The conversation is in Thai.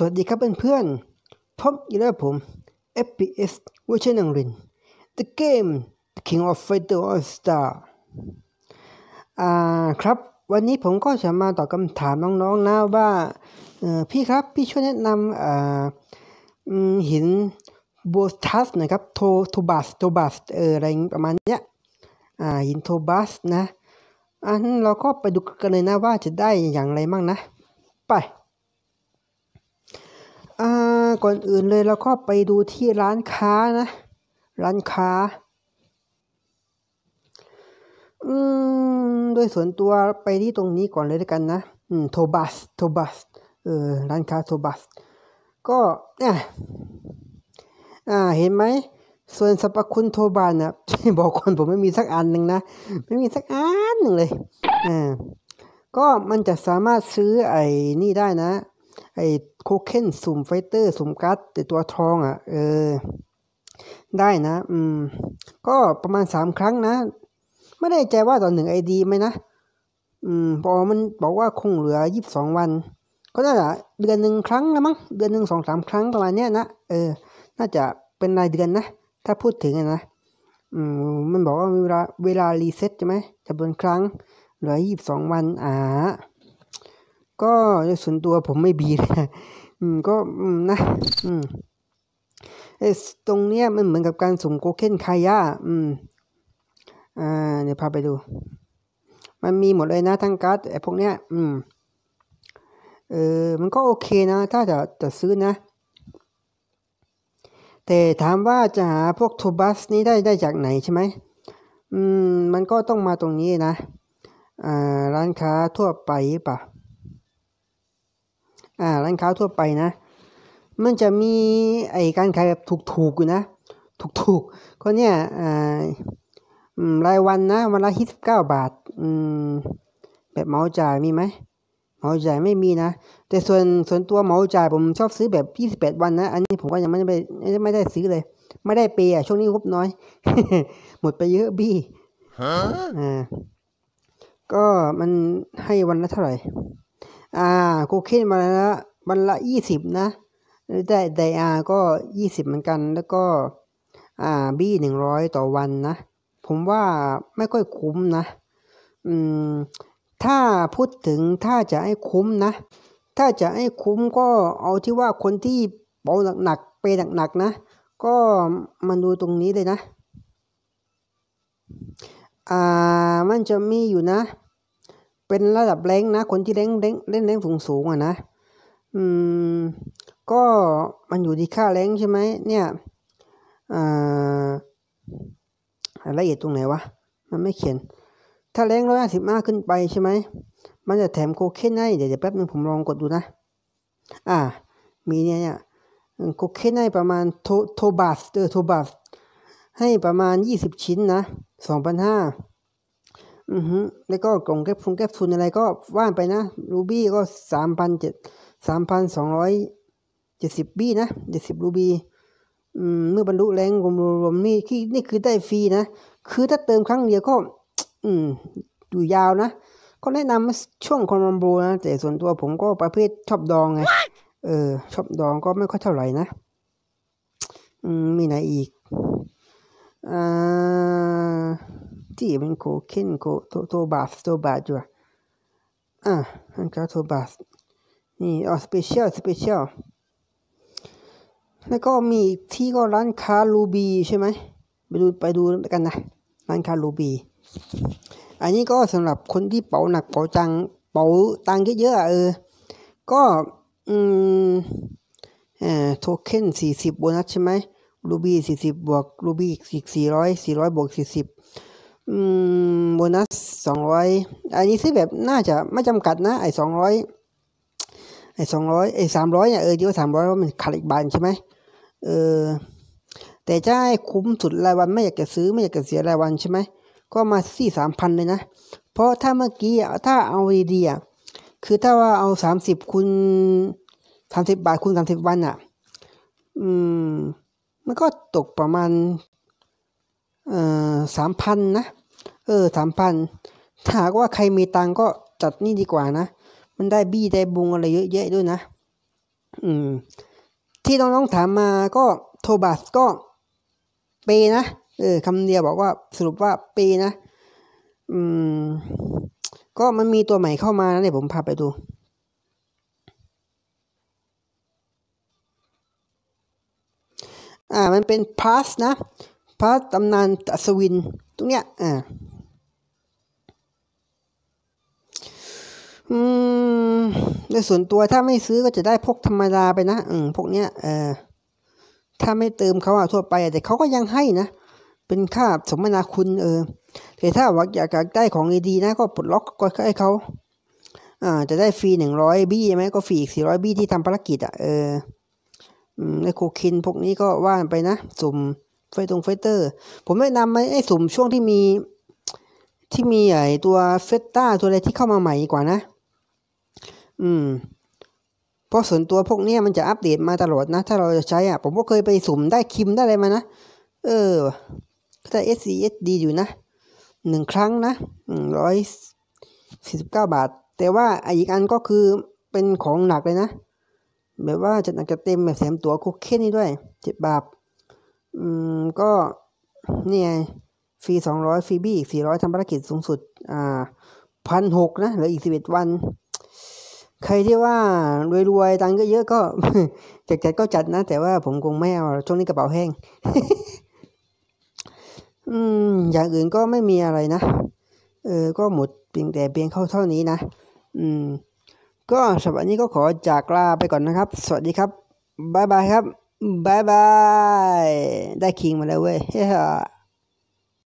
สวัสดีครับเพื่อนๆพบอีกแล้วผม FPS เวอร์ชันอังริน The Game The King of Fighter All Star อ่าครับวันนี้ผมก็จะมาตอบคำถามน้องๆนะว่าพี่ครับ พี่ช่วยแนะนำอ่าหินโบสทัสนะครับ โทโทบัสโทบัสเอออะไรประมาณเนี้ย อ่า หินโทบัสนะ อันเราก็ไปดูกันเลยนะว่าจะได้อย่างไรมั่งนะไปอาก่อนอื่นเลยเราก็ไปดูที่ร้านค้านะ ร้านค้าอืมโดยส่วนตัวไปที่ตรงนี้ก่อนเลยด้วยกันนะอืมโทบัสโทบัสเออร้านค้าโทบัส ก็เนี่ยอ่าเห็นไหมส่วนสรรพคุณโทบานนะบอกก่อนผมไม่มีสักอันหนึ่งนะ ไม่มีสักอันหนึ่งเลยอ่าก็มันจะสามารถซื้อไอ้นี่ได้นะไอ้โคเคนสุ่มไฟเตอร์สุ่มกัสแต่ตัวทองอะ่ะ เออ ได้นะ อืมก็ประมาณสามครั้งนะ ไม่ได้ใจว่าต่อหนึ่งไอดีไหมนะอืมพอมันบอกว่าคงเหลือยี่สิบสองวัน ก็น่าจะเดือนหนึ่งครั้งละมั้งเดือนหนึ่งสองสามครั้งประมาณเนี้ยนะเออน่าจะเป็นรายเดือนนะถ้าพูดถึงนะอืมมันบอกว่ามีเวลาเวลารีเซ็ตใช่ไหมจำนวนครั้งเหลือยี่สิบสองวันอ่าก็ส่วนตัวผมไม่บีนะ อืม ก็อืมนะออืมตรงเนี้ยมันเหมือนกับการสุ่มโกเคนคายา อืม อ่า เดี๋ยวพาไปดู มันมีหมดเลยนะทั้งการ์ดไอ้พวกเนี้ย อืม เออ มันก็โอเคนะถ้าจะจะซื้อนะ แต่ถามว่าจะหาพวกโทบัสนี้ได้ได้จากไหนใช่ไหมอืม มันก็ต้องมาตรงนี้นะ อ่าร้านค้าทั่วไปป่ะอ่าร้านค้าทั่วไปนะ มันจะมี ไอการขายแบบถูกๆอยู่นะถูกๆก็เนี่ยอ่ารายวันนะวันละ 29สิบเก้าบาทอืมแบบเมาจ่ายมีไหมเมาจ่ายไม่มีนะ แต่ส่วนส่วนตัวเมาจ่ายผมชอบซื้อแบบยี่สิบแปดวันนะอันนี้ผมก็ยังไม่ได้ไม่ได้ซื้อเลย ไม่ได้เปย์ช่วงนี้งบน้อย หมดไปเยอะบี้ฮะอ่าก็มันให้วันละเท่าไหร่อาโคเคนมาแล้วมันละยี่สิบนะ ได้ไดอาก็ยี่สิบเหมือนกัน แล้วก็อ่าบี้หนึ่งร้อยต่อวันนะ ผมว่าไม่ค่อยคุ้มนะ อืม ถ้าพูดถึงถ้าจะให้คุ้มนะ ถ้าจะให้คุ้มก็เอาที่ว่าคนที่เบาหนักกไปหนักกนะ ก็มันดูตรงนี้เลยนะ อ่า มันจะมีอยู่นะเป็นระดับแรงนะคนที่แรงเล่นเล่นแรงสูงสูงอ่ะนะ อืมก็มันอยู่ที่ค่าแรงใช่ไหมเนี่ยอ่ารายละเอียดตรงไหนวะ มันไม่เขียน ถ้าแรงร้อยสิบห้าขึ้นไปใช่ไหม มันจะแถมโคเคนให้เดี๋ยวแป๊บนึงผมลองกดดูนะ อ่า มีเนี่ยเนี่ย โคเคนให้ประมาณโทโทบัสเออโทบัสให้ประมาณยี่สิบชิ้นนะสองพันห้าอือฮึแล้วก็กล่องแคปฟูลแคปซูลอะไรก็ว่านไปนะ รูบี้ก็สามพันเจ็ดสามพันสองร้อยเจ็ดสิบบี้นะเจ็ดสิบรูบี้ อืมเมื่อบรรลุแรงรวมๆนี่ที่นี่คือได้ฟรีนะ คือถ้าเติมครั้งเดียวก็ อืมอยู่ยาวนะก็แนะนำช่วงคอนรัมโบนะ แต่ส่วนตัวผมก็ประเภทชอบดองไง เออ ชอบดองก็ไม่ค่อยเท่าไหร่นะอืมมีไหนอีกอ่า tibin ko kin ko to bath ตบ b a d r อ Ah, anka to b บาสนี่อ๋อสเปเชียลสเปเชียล แล้วก็มีที่ก็ร้านค้าลูบีใช่ไหม ไปดูไปดูกันนะ ร้านค้าลูบีอันนี้ก็สำหรับคนที่เป๋าหนักเป๋าจังเป๋าตังเยอะๆเออก็ อืมเอ่อโทเค็นสี่สิบโบนัสใช่ไหมรูบี้สี่สิบบวกรูบี้อีกสี่ร้อยสี่ร้อยบวกสี่สิบอืมโบนัสสองร้อยอันนี้ซื้อแบบน่าจะไม่จำกัดนะไอ้สองร้อยไอ้สองร้อยไอ้สามร้อยเนี่ยเออเดียวสามร้อยว่ามันขาดอีกบานใช่ไหมเออแต่จะให้คุ้มสุดรายวัน ไม่อยากจะซื้อ ไม่อยากจะเสียรายวันใช่ไหมก็มาสี่สามพันเลยนะ เพราะถ้าเมื่อกี้ถ้าเอาดีอ่ะคือถ้าว่าเอาสามสิบคูณสามสิบบาทคูณสามสิบวันอ่ะอืมมันก็ตกประมาณเออสามพันนะเออสามพัน ถ้ากว่าใครมีตังก็จัดนี่ดีกว่านะ มันได้บี้ ได้บุงอะไรเยอะแยะด้วยนะ อืม ที่น้องๆถามมาก็โทบัสก็เปนะ เออคำเดียวบอกว่าสรุปว่าเปนะ อืม ก็มันมีตัวใหม่เข้ามานะเดี๋ยวผมพาไปดู อ่ามันเป็น พาสนะ พาสตำนานอัศวิน ตรงเนี้ยอ่าอืมในส่วนตัวถ้าไม่ซื้อก็จะได้พกธรรมดาไปนะ อืม พวกเนี้ยเออถ้าไม่เติมเขาอะทั่วไป แต่เขาก็ยังให้นะ เป็นค่าสมนาคุณ เออแต่ถ้าวักอยากได้ของดีๆนะ ก็ปลดล็อกก็ให้เขา อ่า จะได้ฟรีหนึ่งร้อยบี้ใช่ไหม ก็ฟรีอีกสี่ร้อยบี้ที่ทำภารกิจอะเออในโคคินพวกนี้ก็ว่านไปนะ สุ่มไฟตรงไฟเตอร์ ผมแนะนำไหมไอ้สุ่มช่วงที่มี ที่มีไอตัวเฟตตาตัวอะไรที่เข้ามาใหม่ดีกว่านะอืม เพราะส่วนตัวพวกเนี้ยมันจะอัปเดตมาตลอดนะ ถ้าเราจะใช้อ่ะผมก็เคยไปสุ่มได้คิมได้อะไรมานะ เออก็ได้ SCSD อยู่นะ หนึ่งครั้งนะร้อยสี่สิบเก้าบาท แต่ว่าอีกอันก็คือเป็นของหนักเลยนะ แบบว่าจะหนักจะเต็มแบบแถมตัวคุกเค้นนี่ด้วย เจ็ดบาทอืม ก็ เนี่ยฟรีสองร้อยฟรีบี้อีกสี่ร้อยทำภารกิจสูงสุด อ่าพันหกนะ เหลืออีกสิบเอ็ดวันใครที่ว่ารวย ๆ ตังก็เยอะก็จัดจัดก็จัดนะแต่ว่าผมคงไม่เอาช่วงนี้กระเป๋าแห้งอืมอย่างอื่นก็ไม่มีอะไรนะ เออ ก็หมดเพียงแต่เพียงเข้าเท่านี้นะอืมก็สำหรับนี้ก็ขอจากลาไปก่อนนะครับ สวัสดีครับบายบายครับบายบาย ได้คิงมาแล้วเว้ย